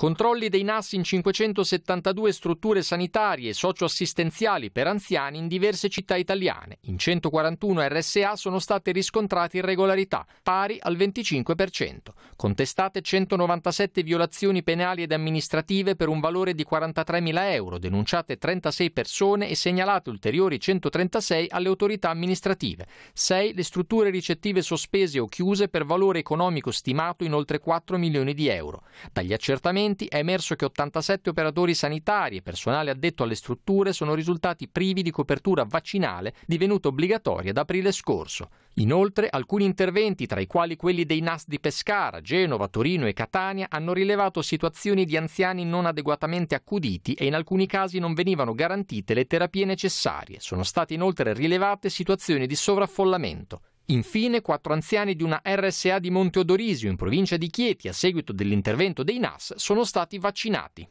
Controlli dei NAS in 572 strutture sanitarie e socioassistenziali per anziani in diverse città italiane. In 141 RSA sono state riscontrate irregolarità, pari al 25%. Contestate 197 violazioni penali ed amministrative per un valore di 43.000 euro, denunciate 36 persone e segnalate ulteriori 136 alle autorità amministrative. 6 le strutture ricettive sospese o chiuse per valore economico stimato in oltre 4 milioni di euro. Dagli accertamenti accertamenti è emerso che 87 operatori sanitari e personale addetto alle strutture sono risultati privi di copertura vaccinale divenuta obbligatoria da aprile scorso. Inoltre, alcuni interventi, tra i quali quelli dei NAS di Pescara, Genova, Torino e Catania, hanno rilevato situazioni di anziani non adeguatamente accuditi e in alcuni casi non venivano garantite le terapie necessarie. Sono state inoltre rilevate situazioni di sovraffollamento. Infine, quattro anziani di una RSA di Monteodorisio, in provincia di Chieti, a seguito dell'intervento dei NAS, sono stati vaccinati.